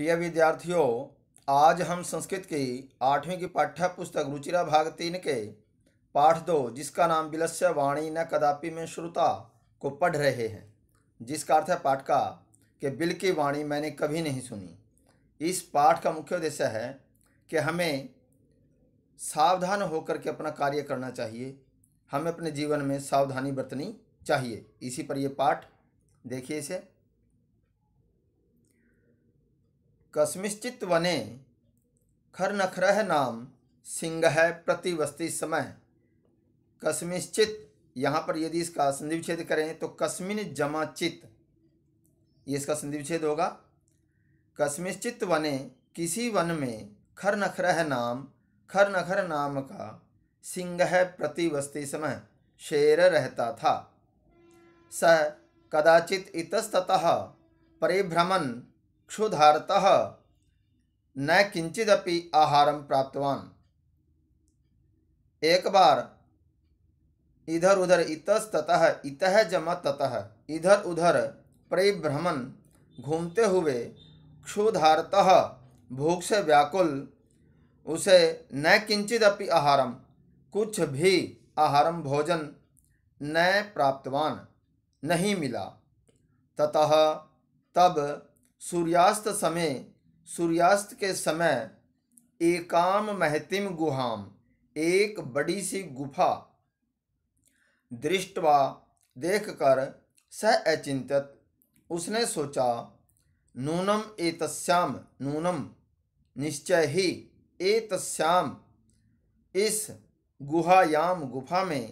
प्रिय विद्यार्थियों आज हम संस्कृत की आठवीं की पाठ्य पुस्तक रुचिरा भाग तीन के पाठ दो जिसका नाम बिलस्य वाणी न कदापि में श्रुता को पढ़ रहे हैं जिसका अर्थ है पाठ का कि बिल की वाणी मैंने कभी नहीं सुनी इस पाठ का मुख्य उद्देश्य है कि हमें सावधान होकर के अपना कार्य करना चाहिए हमें अपने जीवन में सावधानी बरतनी चाहिए इसी पर यह पाठ देखिए इसे कस्मिश्चित वने खरनखरह नाम सिंह है प्रतिवस्ती समय कस्मिश्चित यहाँ पर यदि इसका संधि विच्छेद करें तो कस्मिन जमा चित ये इसका संधि विच्छेद होगा कस्मिश्चित वने किसी वन में खर नखरह नाम खर नखर नाम का सिंह है प्रतिवस्ती समय शेर रहता था स कदाचित इतस्तः परिभ्रमण क्षुधारत न किंचिदपि आहार प्राप्तवान एक बार इधर उधर इतस्तः इतः जम ततः इधर उधर परिभ्रमण घूमते हुए क्षुधारत भूख से व्याकुल उसे न किंचित आहार आहारम कुछ भी आहारम भोजन न प्राप्तवान नहीं मिला ततः तब सूर्यास्त समय सूर्यास्त के समय एकाम महतिम गुहाम एक बड़ी सी गुफा दृष्टवा देखकर सह अचिंतित उसने सोचा नूनम एतस्याम नूनम निश्चय ही एतस्याम इस गुहायाम गुफा में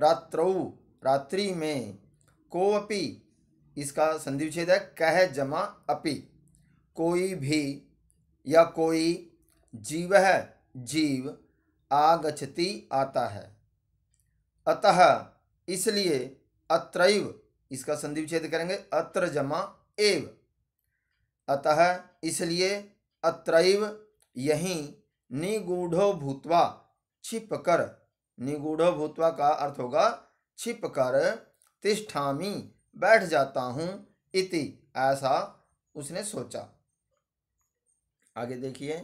रात्रौ रात्रि में कोवपि इसका संधि विच्छेद है कह जमा अपि कोई भी या कोई जीव है जीव आगछति आता है अतः इसलिए अत्रैव इसका संधि विच्छेद करेंगे अत्र जमा एव अतः इसलिए अत्रैव यहीं निगूढ़ो भूतवा छिप कर निगूढ़ो भूतवा का अर्थ होगा छिप कर तिष्ठामी बैठ जाता हूँ इति ऐसा उसने सोचा आगे देखिए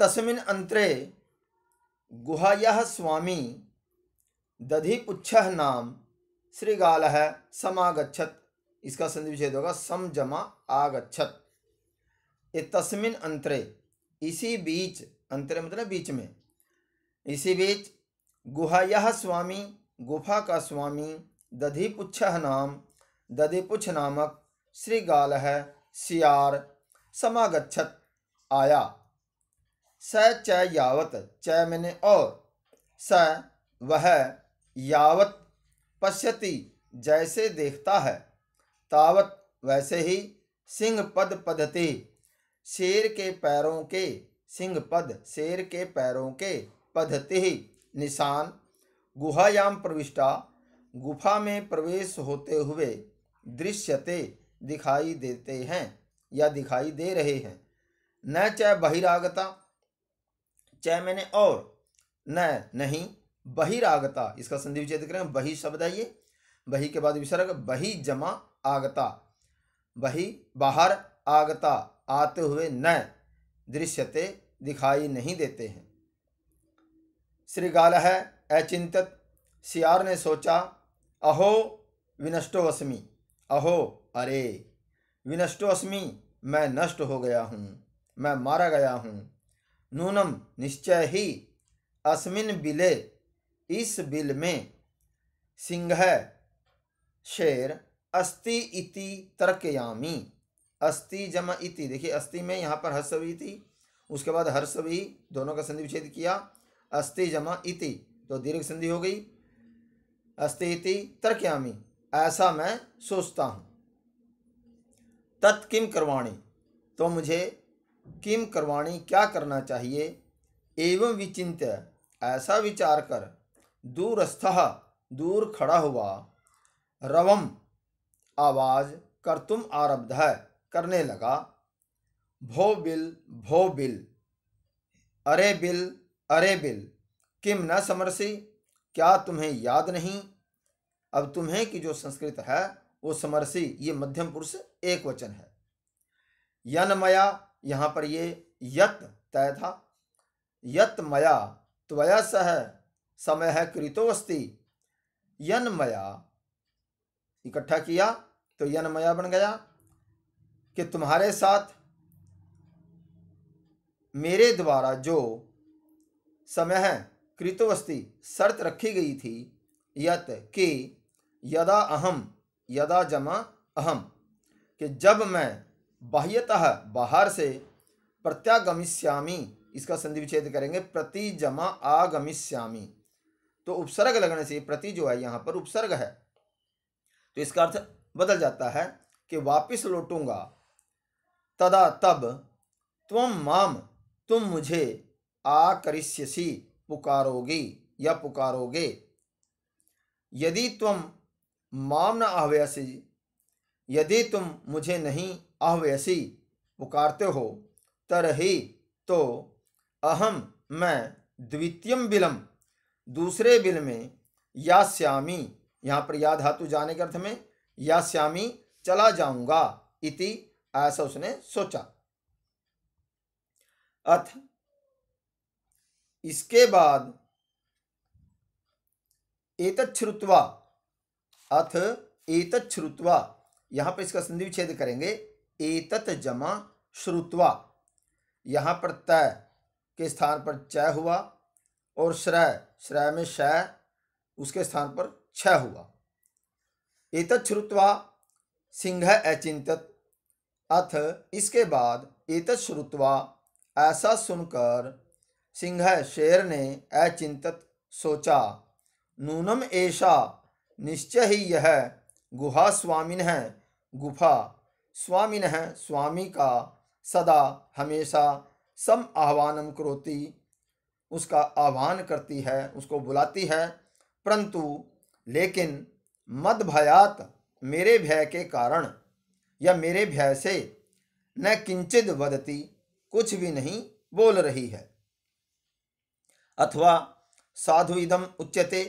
तस्मिन अंतरे गुहाया स्वामी दधिपुच्छ नाम श्रीगाल है समागछत इसका संधि विच्छेद होगा सम जमा आगछत तस्मिन अंतरे इसी बीच अंतरे मतलब बीच में इसी बीच गुहाया स्वामी गुफा का स्वामी दधिपुच्छह नाम दधिपुच्छ नामक गाल है सियार समागच्छत आया स च यावत च मैंने और स वह यावत पश्यति जैसे देखता है तावत वैसे ही सिंह पद पदते शेर के पैरों के सिंह पद शेर के पैरों के पदते निशान गुहायाम प्रविष्टा गुफा में प्रवेश होते हुए दृश्यते दिखाई देते हैं या दिखाई दे रहे हैं न चाहे बहिरागता चाहे मैंने और न नहीं बहिरागता इसका संधि विचय देख रहे हैं बही शब्द है ये बही के बाद विसर्ग बही जमा आगता बही बाहर आगता आते हुए न दृश्यते दिखाई नहीं देते हैं श्रीगाल है अचिंतत सियार ने सोचा अहो विनष्टो अस्मि अहो अरे विनष्टो अस्मि मैं नष्ट हो गया हूँ मैं मारा गया हूँ नूनम निश्चय ही अस्मिन बिले इस बिल में सिंह शेर अस्ति इति तर्कयामी अस्ति जम इति देखिए अस्ति में यहाँ पर हर्षवी थी उसके बाद हर्षवी दोनों का संधि विच्छेद किया अस्ति जमा इति तो दीर्घ संधि हो गई अस्तिति तर्क्यामी ऐसा मैं सोचता हूँ किम करवाणी तो मुझे किम करवाणी क्या करना चाहिए एवं विचिंत ऐसा विचार कर दूरस्थ दूर खड़ा हुआ रवम आवाज़ कर तुम आरब्ध है करने लगा भो बिल भो बिल अरे बिल अरे बिल किम न समरसी क्या तुम्हें याद नहीं अब तुम्हें की जो संस्कृत है वो समरसी ये मध्यम पुरुष एक वचन है यन मया यहाँ पर ये यत तय था यत मया त्वया सह समय है कृतोस्ति यन मया इकट्ठा किया तो यन मया बन गया कि तुम्हारे साथ मेरे द्वारा जो समय है कृतवस्ति शर्त रखी गई थी यत कि यदा अहम यदा जमा अहम कि जब मैं बाह्यतः बाहर से प्रत्यागमिष्यामी इसका संधि विच्छेद करेंगे प्रति जमा आगमिष्यामी तो उपसर्ग लगने से प्रति जो है यहाँ पर उपसर्ग है तो इसका अर्थ बदल जाता है कि वापिस लौटूंगा तदा तब तुम माम तुम मुझे आकरिष्यसी पुकारोगी या पुकारोगे यदि तुम माम न आह्वयसी यदि तुम मुझे नहीं आह्वयसी पुकारते हो तरही तो अहम मैं द्वितीयम बिलम दूसरे बिल में या श्यामी यहाँ पर या धातु जाने के अर्थ में या श्यामी चला जाऊंगा इति ऐसा उसने सोचा अथ इसके बाद एतच्छ्रुत्वा अथ एतच्छ्रुत्वा यहाँ पर इसका संधि विच्छेद करेंगे एतत जमा श्रुत्वा यहाँ पर तय के स्थान पर चय हुआ और श्रय श्रय में शय उसके स्थान पर छ हुआ एतत् श्रुत्वा सिंह अचिंतत अथ इसके बाद एतत् श्रुत्वा ऐसा सुनकर सिंह शेर ने अचिंत सोचा नूनम ऐशा निश्चय ही यह गुहा स्वामिन है गुफा स्वामिन है स्वामी का सदा हमेशा सम आह्वानम करोती उसका आह्वान करती है उसको बुलाती है परंतु लेकिन मद भयात मेरे भय के कारण या मेरे भय से न किंचित वदती कुछ भी नहीं बोल रही है अथवा साधु इदम उच्यते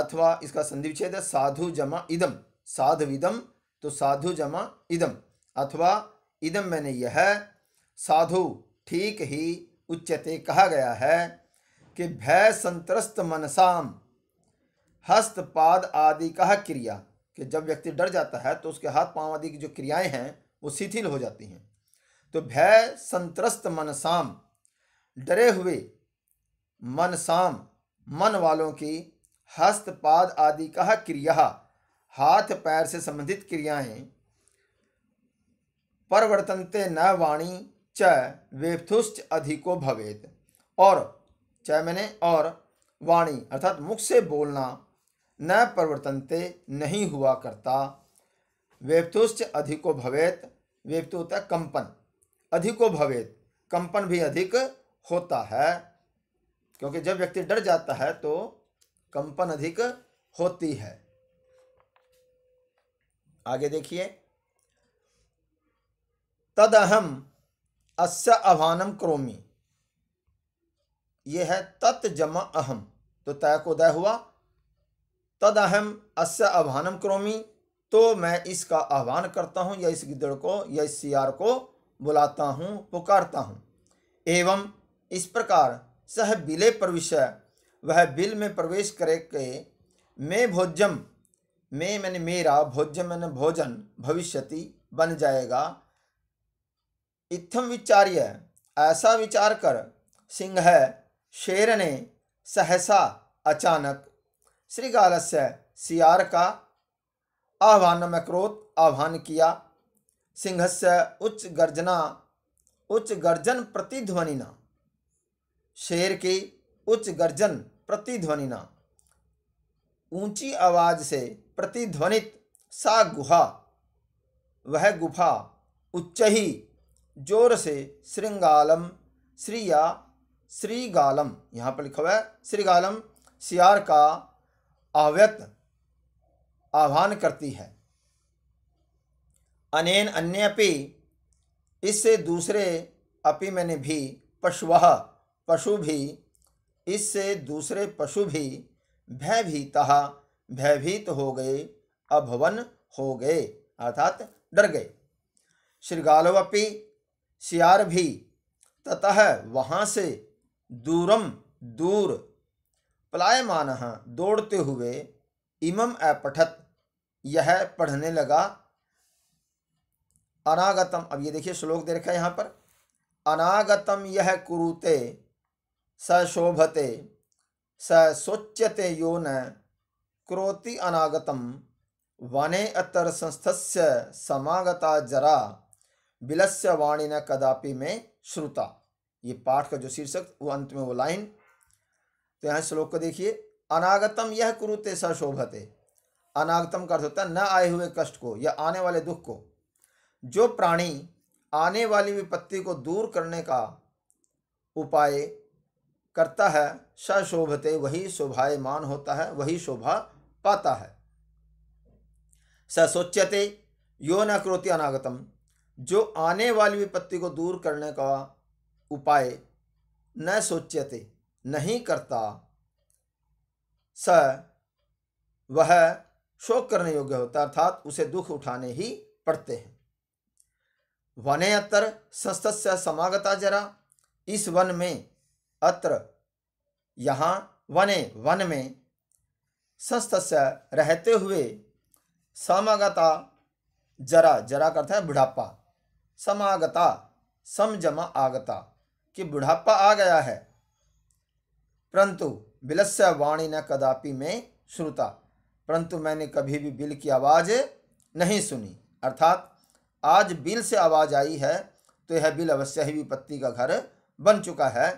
अथवा इसका संधि विच्छेद है साधु जमा इदम साधु इदम तो साधु जमा इदम अथवा इदम मैंने यह साधु ठीक ही उच्यते कहा गया है कि भय संतरस्त मनसाम हस्तपाद आदि का क्रिया कि जब व्यक्ति डर जाता है तो उसके हाथ पांव आदि की जो क्रियाएं हैं वो शिथिल हो जाती हैं तो भय संतरस्त मनसाम डरे हुए मनसाम मन वालों की हस्त पाद आदि कह क्रिया हाथ पैर से संबंधित क्रियाएं परवर्तनते न वाणी च वेथुष्ट अधिको भवेत और च मैंने और वाणी अर्थात मुख से बोलना न परिवर्तनते नहीं हुआ करता वेपथुश्च अधिको भवेत वेपथु होता कंपन अधिको भवेत कंपन भी अधिक होता है क्योंकि जब व्यक्ति डर जाता है तो कंपन अधिक होती है आगे देखिए अहम अस्य आह्वानम क्रोमी यह है तत् जमा अहम तो तय को दय हुआ तद अहम अस् आह्वानम क्रोमी तो मैं इसका आह्वान करता हूं या इस गिदड़ को या इस सियार को बुलाता हूं पुकारता हूं एवं इस प्रकार सह बिले प्रविश वह बिल में प्रवेश करे के मैं भोज्यम मैं मैंने मेरा भोज्य मैंने भोजन भविष्यति बन जाएगा इत्थम विचार्य ऐसा विचार कर सिंह शेर ने सहसा अचानक श्रीगाल से सियार का आह्वान में क्रोध आह्वान किया सिंह से उच्च गर्जना उच्च गर्जन प्रतिध्वनिना शेर की उच्च गर्जन प्रतिध्वनिना ऊंची आवाज से प्रतिध्वनित सा गुहा वह गुफा उच्च ही जोर से श्रृंगालम श्रीया श्रीगालम यहाँ पर लिखा हुआ है श्रीगालम सियार का आव्यत आह्वान करती है अनेन अन्यपि इससे दूसरे अपि मैंने भी पशुवा पशु भी इससे दूसरे पशु भी भयभीत भयभीत हो गए अभवन हो गए अर्थात डर गए श्रीगालवपी सियार भी ततः वहाँ से दूरम दूर पलायमान दौड़ते हुए इमम अपठत यह पढ़ने लगा अनागतम अब ये देखिए श्लोक दे रखा है यहाँ पर अनागतम यह कुरुते स शोभते स शोच्यते यो न क्रोति अनागतम वने अतर संस्थस्य समागता जरा बिलस्य वाणी न कदापि में श्रुता ये पाठ का जो शीर्षक वो अंत में वो लाइन तो यहाँ श्लोक को देखिए अनागतम यह कुरुते स शोभते अनागतम का अर्थ होता है न आए हुए कष्ट को या आने वाले दुख को जो प्राणी आने वाली विपत्ति को दूर करने का उपाय करता है सशोभते वही शोभायमान होता है वही शोभा पाता है ससोच्यते यो न क्रोति अनागतम जो आने वाली विपत्ति को दूर करने का उपाय न सोच्यते नहीं करता स वह शोक करने योग्य होता अर्थात उसे दुख उठाने ही पड़ते हैं वन अतर संस्थ समागता जरा इस वन में अत्र यहाँ वने वन में संस्थस्य रहते हुए समागता जरा जरा करता है बुढ़ापा समागता समजमा आगता कि बुढ़ापा आ गया है परंतु बिलस्य वाणी न कदापि में श्रुता परंतु मैंने कभी भी बिल की आवाज़ नहीं सुनी अर्थात आज बिल से आवाज़ आई है तो यह बिल अवश्य ही विपत्ति का घर बन चुका है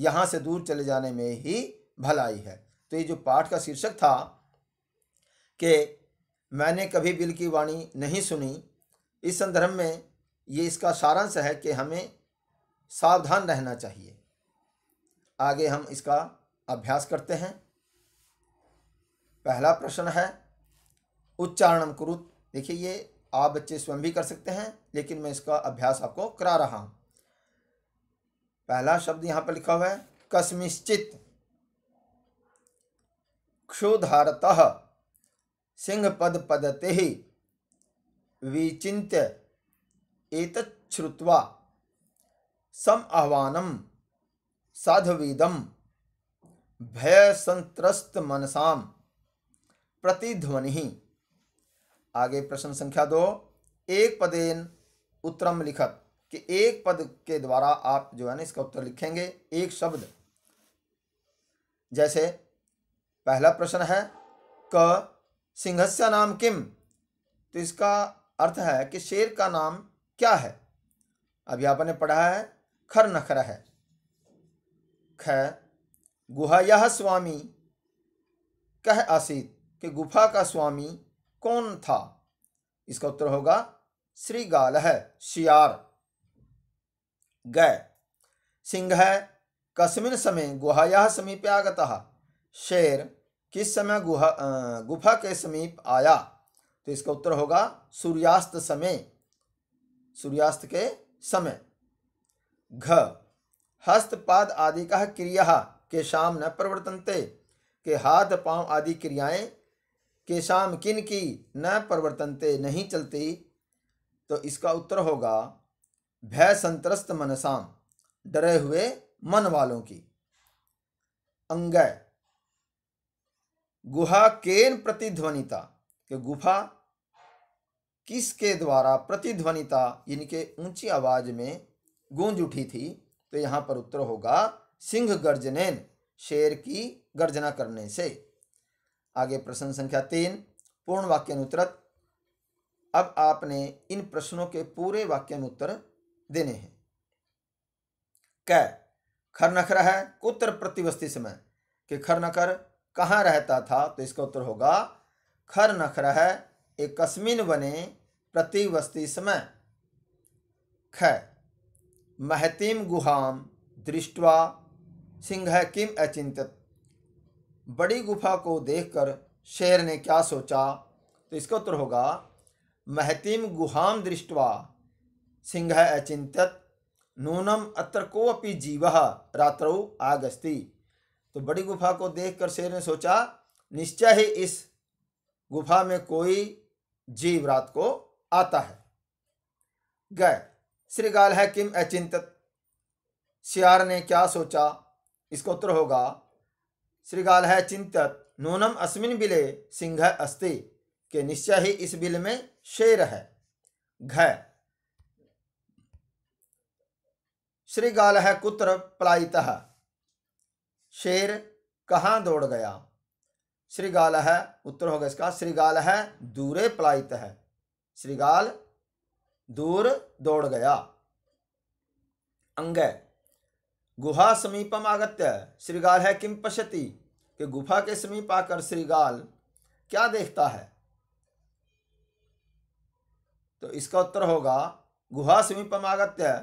यहाँ से दूर चले जाने में ही भलाई है तो ये जो पाठ का शीर्षक था कि मैंने कभी बिल की वाणी नहीं सुनी इस संदर्भ में ये इसका सारांश है कि हमें सावधान रहना चाहिए आगे हम इसका अभ्यास करते हैं पहला प्रश्न है उच्चारणम कुरुत देखिए ये आप बच्चे स्वयं भी कर सकते हैं लेकिन मैं इसका अभ्यास आपको करा रहा हूँ पहला शब्द यहाँ पर लिखा हुआ है कस्मिश्चित क्षुधारत सिंह पद पदते ही एक एतच्छ्रुत्वा सम आह्वानम साधुविदम भय संत्रस्त मनसाम प्रतिध्वनि आगे प्रश्न संख्या दो एक पदेन उत्तरम लिखत कि एक पद के द्वारा आप जो है ना इसका उत्तर लिखेंगे एक शब्द जैसे पहला प्रश्न है क सिंहस्य नाम किम तो इसका अर्थ है कि शेर का नाम क्या है अभी आपने पढ़ा है खर नखर है ख गुहा यह स्वामी कह आसित कि गुफा का स्वामी कौन था इसका उत्तर होगा श्रीगाल है शियार गए सिंह कस्मिन समय गुहाया समीपे आगता शेर किस समय गुहा गुफा के समीप आया तो इसका उत्तर होगा सूर्यास्त समय सूर्यास्त के समय घ हस्तपाद आदि का क्रिया के शाम न प्रवर्तनते के हाथ पांव आदि क्रियाएं के शाम किन की न प्रवर्तनते नहीं चलती तो इसका उत्तर होगा भय संतरस्त मनसाम डरे हुए मन वालों की अंगय गुहा केन प्रतिध्वनिता के गुफा किसके द्वारा प्रतिध्वनिता इनके ऊंची आवाज में गूंज उठी थी तो यहां पर उत्तर होगा सिंह गर्जनेन शेर की गर्जना करने से आगे प्रश्न संख्या तीन पूर्ण वाक्य अनुतरत अब आपने इन प्रश्नों के पूरे वाक्य में उत्तर देने हैं क खर नखर है उत्तर प्रतिवस्ती समय कि खर नखर कहाँ रहता था तो इसका उत्तर होगा खर नखर है एकस्मिन बने प्रतिवस्ती समय ख महतीम गुहाम दृष्टवा सिंह किम अचिंत बड़ी गुफा को देखकर शेर ने क्या सोचा तो इसका उत्तर होगा महतीम गुहाम दृष्टवा सिंह अचिंत्यत नूनम अत्र को अपि जीव रात्रौ आगस्ती तो बड़ी गुफा को देखकर शेर ने सोचा निश्चय ही इस गुफा में कोई जीव रात को आता है श्री श्रीगाल है किम अचिंतत सियार ने क्या सोचा इसका उत्तर होगा श्रीगाल है चिंतत नूनम अस्मिन बिले सिंह अस्ति के निश्चय ही इस बिल में शेर है घय श्रीगाल है कुत्र पलायित शेर कहाँ दौड़ गया है उत्तर होगा इसका श्रीगाल है दूरे है श्रीगाल दूर दौड़ गया अंग गुहा समीपम आगत्य श्रीगाल है किम पश्यति कि गुफा के समीप आकर श्रीगाल क्या देखता है तो इसका उत्तर होगा गुहा समीपम आगत्य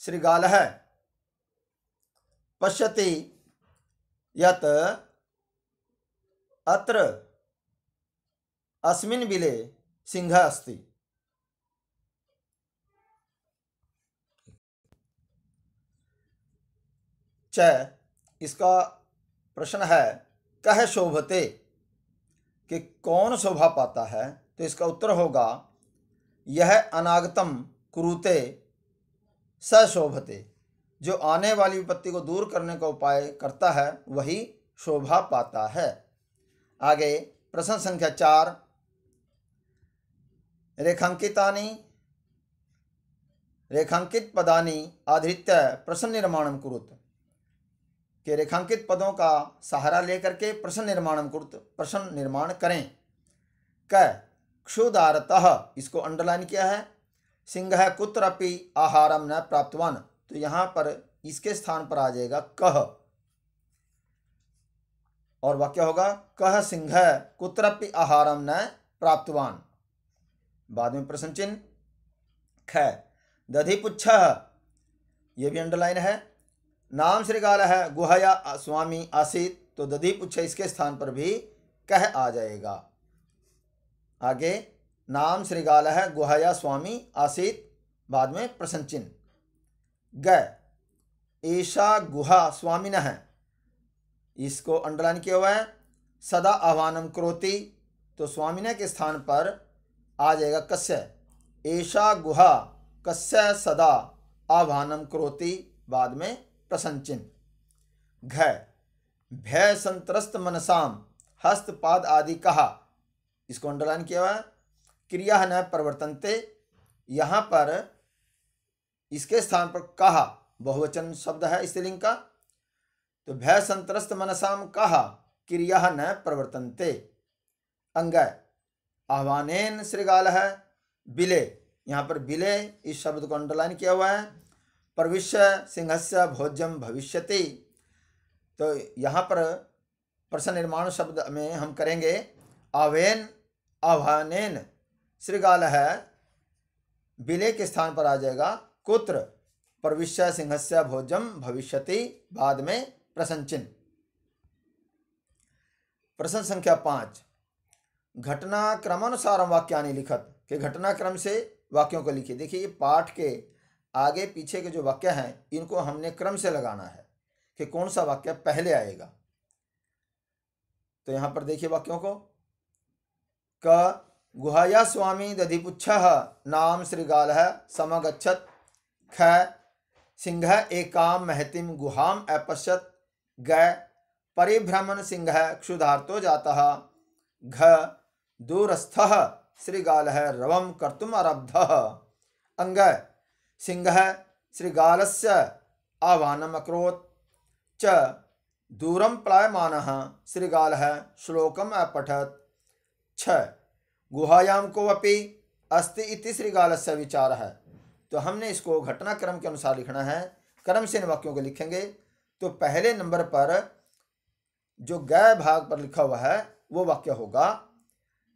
है पश्यति यत अत्र अस्मिन बिले सिंह अस्ति च इसका प्रश्न है कह शोभते कि कौन शोभा पाता है तो इसका उत्तर होगा यह अनागतम कुरुते सशोभते जो आने वाली विपत्ति को दूर करने का उपाय करता है वही शोभा पाता है आगे प्रश्न संख्या चार रेखांकितानी रेखांकित पदानी आधृत्य प्रश्न निर्माण कुरुत के रेखांकित पदों का सहारा लेकर के प्रश्न निर्माण कुरुत प्रश्न निर्माण करें क इसको अंडरलाइन किया है सिंह कुत्रपि आहारम न प्राप्तवान तो यहां पर इसके स्थान पर आ जाएगा कह और वाक्य होगा कह सिंह कुत्रपि आहारम न प्राप्तवान बाद में प्रश्न चिन्ह ख दधि पुच्छ ये भी अंडरलाइन है नाम श्रीकाल है गुहया स्वामी आसित तो दधि पुच्छ इसके स्थान पर भी कह आ जाएगा आगे नाम श्रीगाल गुहया स्वामी आसीत बाद में प्रश्न चिन्ह ग ईशा गुहा न है इसको अंडरलाइन किया हुआ है सदा आह्वानम क्रोति तो स्वामिना के स्थान पर आ जाएगा कस्य ऐशा गुहा कस्य सदा आह्वानम क्रोति बाद में प्रसन्नचिन घ भय संतरस्त मनसाम हस्तपाद आदि कहा इसको अंडरलाइन किया हुआ है क्रिया न प्रवर्तनते यहाँ पर इसके स्थान पर कहा बहुवचन शब्द है स्त्रीलिंग का तो भय संतरस्त मनसाम कहा क्रिया न प्रवर्तनते अंग आह्वानेन श्रीगाल है बिले यहाँ पर बिले इस शब्द को अंडरलाइन किया हुआ है प्रविश्य सिंह से भोज्यम भविष्यति तो यहाँ पर प्रश्न निर्माण शब्द में हम करेंगे आवेन आह्वानेन श्रीगाल है विले के स्थान पर आ जाएगा कुत्र प्रविश्य से भोजम भविष्यति बाद में प्रसंचिन प्रश्न संख्या पाँच घटना क्रमानुसार वाक्य वाक्यानि लिखत के घटनाक्रम से वाक्यों को लिखिए देखिए ये पाठ के आगे पीछे के जो वाक्य हैं इनको हमने क्रम से लगाना है कि कौन सा वाक्य पहले आएगा तो यहाँ पर देखिए वाक्यों को क गुहाया स्वामी दधिपुच्छ नाम श्रीगाल समगछत ख सिंह एकाम महतिम गुहाम अपश्यत ग परिभ्रमण सिंह क्षुधार्तो जाता घ दूरस्थ श्रीगाल रवम कर्तुम आरब्ध अंग सिंह श्रीगाल से आह्वानम अक्रोत् च दूरम प्लायमान श्रीगाल श्लोकम अपठत छ गुहायाम को अस्थि तीसरी गाल से विचार है तो हमने इसको घटनाक्रम के अनुसार लिखना है क्रम से इन वाक्यों को लिखेंगे तो पहले नंबर पर जो गय भाग पर लिखा हुआ है वो वाक्य होगा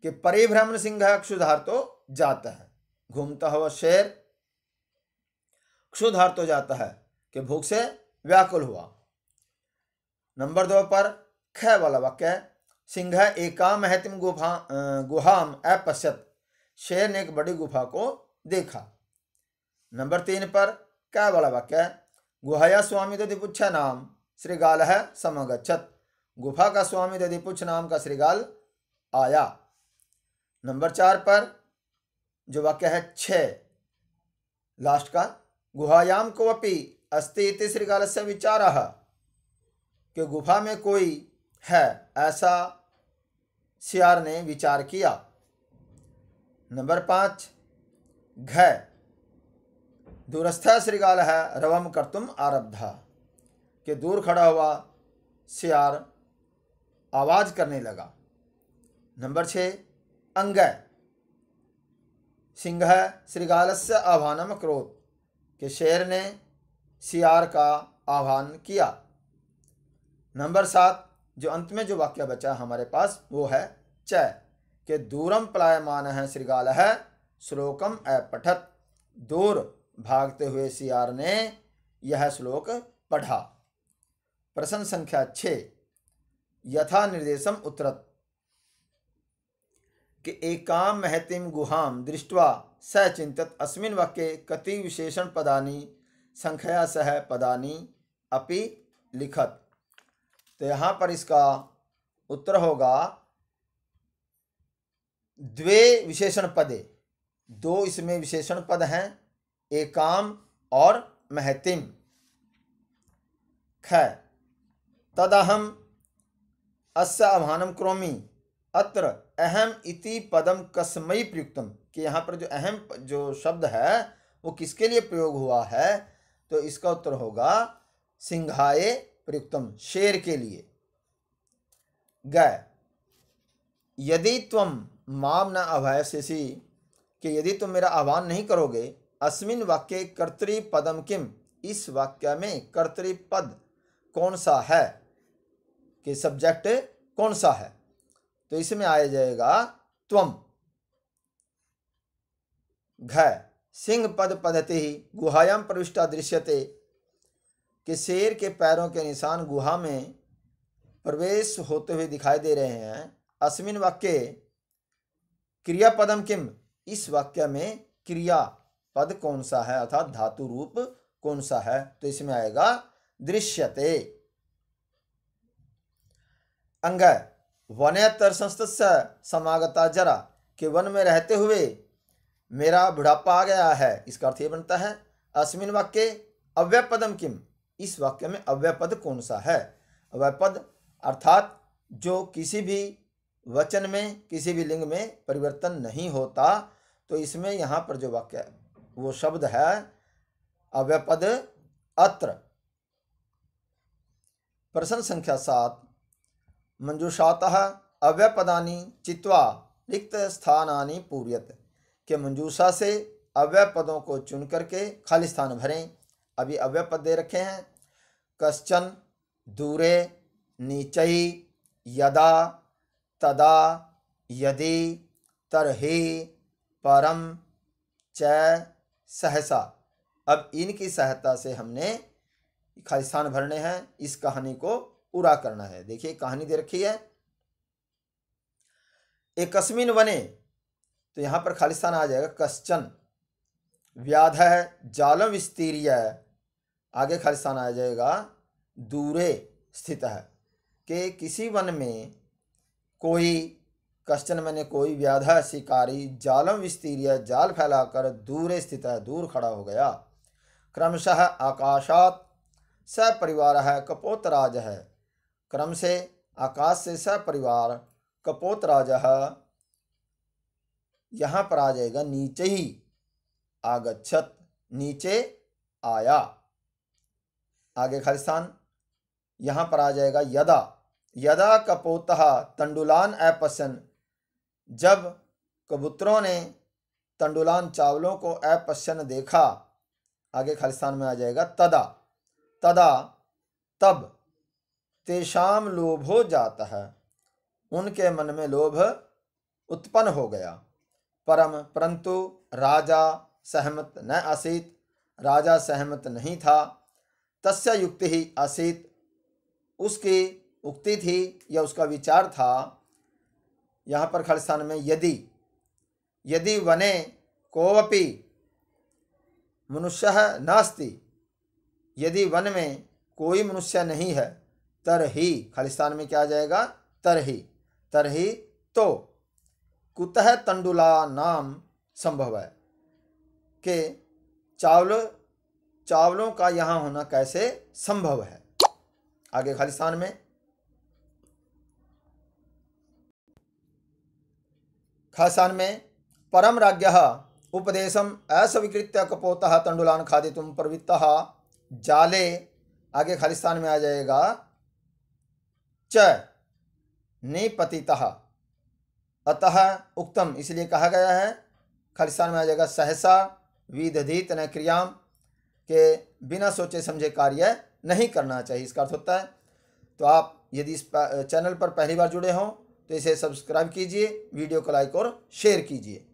कि परिभ्रमण सिंह क्षुधार तो जाता है घूमता हुआ शेर क्षुधार तो जाता है कि भूख से व्याकुल हुआ नंबर दो पर ख वाला वाक्य सिंह एका महतिम गुफा गुहाम अपश्यत शेर ने एक बड़ी गुफा को देखा नंबर तीन पर क्या बड़ा वाक्य है गुहाया स्वामी दधि पुछ नाम श्रीगाल है समगछत गुफा का स्वामी दधि पुछ नाम का श्रीगाल आया नंबर चार पर जो वाक्य है छ लास्ट का गुहायाम को अपी अस्ति इति श्रीगाल से विचार कि गुफा में कोई है ऐसा सियार ने विचार किया नंबर पाँच घय दूरस्थ श्रीकाल है रवम कर तुम आरब्धा के दूर खड़ा हुआ सियार आवाज़ करने लगा नंबर छः अंग सिंह श्रीगाल से आह्वानम क्रोध के शेर ने सियार का आह्वान किया नंबर सात जो अंत में जो वाक्य बचा हमारे पास वो है च के दूरम पलायमान है श्रीगाल है श्लोकम अपठत दूर भागते हुए सियार ने यह श्लोक पढ़ा प्रश्न संख्या छे यथा निर्देशम उतरत कि एकाम महतिम गुहाम दृष्टवा स चिंतित अस्मिन वाक्य कति विशेषण पदानी संख्या सह पदानी अपि लिखत तो यहाँ पर इसका उत्तर होगा द्वे विशेषण पदे दो इसमें विशेषण पद हैं एकाम और महतिम ख तदहम अस् अभानम क्रोमी अत्र अहम इति पदम कसमयी प्रयुक्तम कि यहाँ पर जो अहम जो शब्द है वो किसके लिए प्रयोग हुआ है तो इसका उत्तर होगा सिंघाए प्रयुक्तम शेर के लिए ग यदि तुम माम न अभयसी कि यदि तुम मेरा आह्वान नहीं करोगे अस्मिन वाक्य पदम किम इस वाक्य में पद कौन सा है कि सब्जेक्ट कौन सा है तो इसमें आया जाएगा त्वम घ सिंह पद पदते ही गुहायाम प्रविष्टा दृश्यते कि शेर के पैरों के निशान गुहा में प्रवेश होते हुए दिखाई दे रहे हैं अस्मिन वाक्य क्रिया पदम किम इस वाक्य में क्रिया पद कौन सा है अर्थात धातु रूप कौन सा है तो इसमें आएगा दृश्यते अंग वनयतर संस्त समागता जरा के वन में रहते हुए मेरा बुढ़ापा आ गया है इसका अर्थ ये बनता है अस्मिन वाक्य पदम किम इस वाक्य में अव्यय पद कौन सा है अव्यय पद अर्थात जो किसी भी वचन में किसी भी लिंग में परिवर्तन नहीं होता तो इसमें यहाँ पर जो वाक्य वो शब्द है अव्यपद अत्र प्रश्न संख्या सात मंजूषातः अव्यपदानी चित्वा रिक्त स्थानानि पूर्यत के मंजूषा से पदों को चुन करके खाली स्थान भरें अभी अव्यय पद दे रखे हैं कश्चन दूरे नीचई यदा तदा यदि तरही परम च सहसा अब इनकी सहायता से हमने खालिस्तान भरने हैं इस कहानी को पूरा करना है देखिए कहानी दे रखी है एकस्मिन वने तो यहां पर खालिस्तान आ जाएगा कश्चन व्याध है जालम विस्तीर्य आगे खालिस्तान आ जाएगा दूरे स्थित है कि किसी वन में कोई कश्चन मैंने कोई व्याधा शिकारी जालम विस्तीर्य जाल फैलाकर दूर स्थित है दूर खड़ा हो गया क्रमशः आकाशात सपरिवार है कपोतराज है क्रम से आकाश से सपरिवार कपोतराज है यहाँ पर आ जाएगा नीचे ही आगछत नीचे आया आगे खालिस्तान यहाँ पर आ जाएगा यदा यदा कपोतहा तंडुलान अपसन जब कबूतरों ने तंडुलान चावलों को अपसन देखा आगे खालिस्तान में आ जाएगा तदा तदा तब तेषाम लोभ हो जाता है उनके मन में लोभ उत्पन्न हो गया परम परंतु राजा सहमत न आसीत राजा सहमत नहीं था तस्या युक्ति ही आसित उसकी उक्ति थी या उसका विचार था यहाँ पर खालिस्तान में यदि यदि वने कोवपि मनुष्य नास्ति यदि वन में कोई मनुष्य नहीं है ही खालिस्तान में क्या आ जाएगा तरही तरही तो कुतः तंडुला नाम संभव है के चावल चावलों का यहाँ होना कैसे संभव है आगे खालिस्तान में खालिस्तान में परम राज उपदेशम अस्वीकृत कपोत तंडुलान खादि तुम प्रवृत्त जाले आगे खालिस्तान में आ जाएगा च निपतितः अतः उक्तम इसलिए कहा गया है खालिस्तान में आ जाएगा सहसा विदधित न क्रियाम कि बिना सोचे समझे कार्य नहीं करना चाहिए इसका अर्थ होता है तो आप यदि इस चैनल पर पहली बार जुड़े हों तो इसे सब्सक्राइब कीजिए वीडियो को लाइक और शेयर कीजिए